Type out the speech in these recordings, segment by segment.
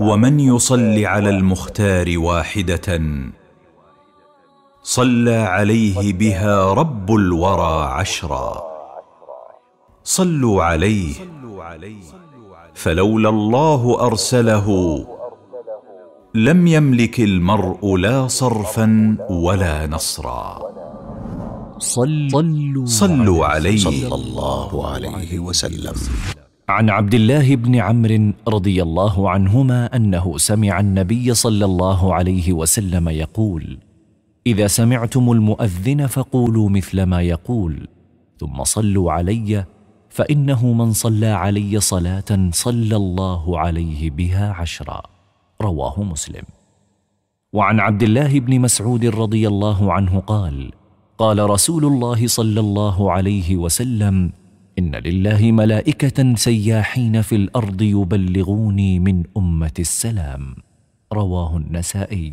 ومن يصل على المختار واحده صلى عليه بها رب الورى عشرا صلوا عليه فلولا الله ارسله لم يملك المرء لا صرفا ولا نصرا صلوا, صلوا عليه صلى الله عليه وسلم عن عبد الله بن عمرو رضي الله عنهما انه سمع النبي صلى الله عليه وسلم يقول اذا سمعتم المؤذن فقولوا مثل ما يقول ثم صلوا علي فانه من صلى علي صلاه صلى الله عليه بها عشرا رواه مسلم وعن عبد الله بن مسعود رضي الله عنه قال قال رسول الله صلى الله عليه وسلم ان لله ملائكه سياحين في الارض يبلغوني من امه السلام رواه النسائي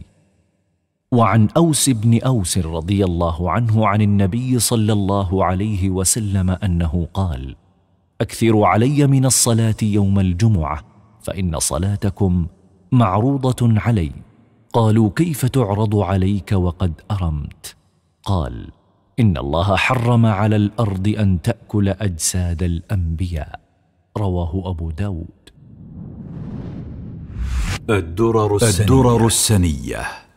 وعن اوس بن اوس رضي الله عنه عن النبي صلى الله عليه وسلم انه قال اكثروا علي من الصلاه يوم الجمعه فان صلاتكم معروضه علي قالوا كيف تعرض عليك وقد ارمت قال ان الله حرم على الارض ان تاكل اجساد الانبياء رواه ابو داود الدرر السنيه, الدرر السنية